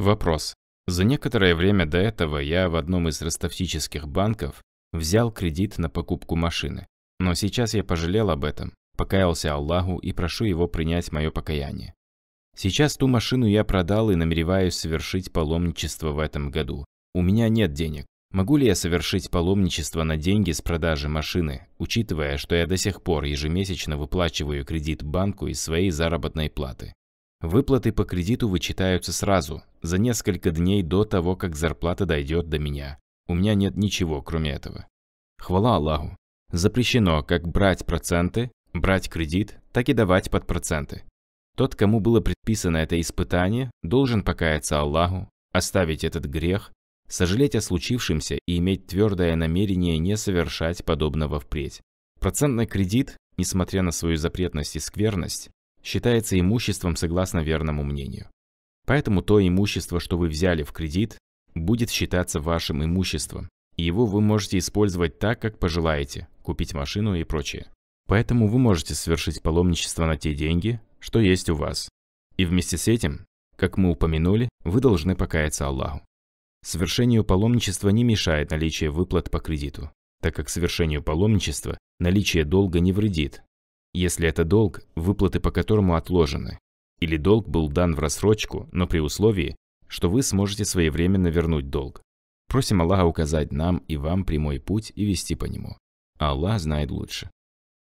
Вопрос. За некоторое время до этого я в одном из ростовсических банков взял кредит на покупку машины. Но сейчас я пожалел об этом, покаялся Аллаху и прошу его принять мое покаяние. Сейчас ту машину я продал и намереваюсь совершить паломничество в этом году. У меня нет денег. Могу ли я совершить паломничество на деньги с продажи машины, учитывая, что я до сих пор ежемесячно выплачиваю кредит банку из своей заработной платы? Выплаты по кредиту вычитаются сразу, за несколько дней до того, как зарплата дойдет до меня. У меня нет ничего, кроме этого. Хвала Аллаху. Запрещено как брать проценты, брать кредит, так и давать под проценты. Тот, кому было предписано это испытание, должен покаяться Аллаху, оставить этот грех, сожалеть о случившемся и иметь твердое намерение не совершать подобного впредь. Процентный кредит, несмотря на свою запретность и скверность, считается имуществом согласно верному мнению. Поэтому то имущество, что вы взяли в кредит, будет считаться вашим имуществом, и его вы можете использовать так, как пожелаете, купить машину и прочее. Поэтому вы можете совершить паломничество на те деньги, что есть у вас. И вместе с этим, как мы упомянули, вы должны покаяться Аллаху. Совершению паломничества не мешает наличие выплат по кредиту, так как совершению паломничества наличие долга не вредит, если это долг, выплаты по которому отложены, или долг был дан в рассрочку, но при условии, что вы сможете своевременно вернуть долг. Просим Аллаха указать нам и вам прямой путь и вести по нему. А Аллах знает лучше.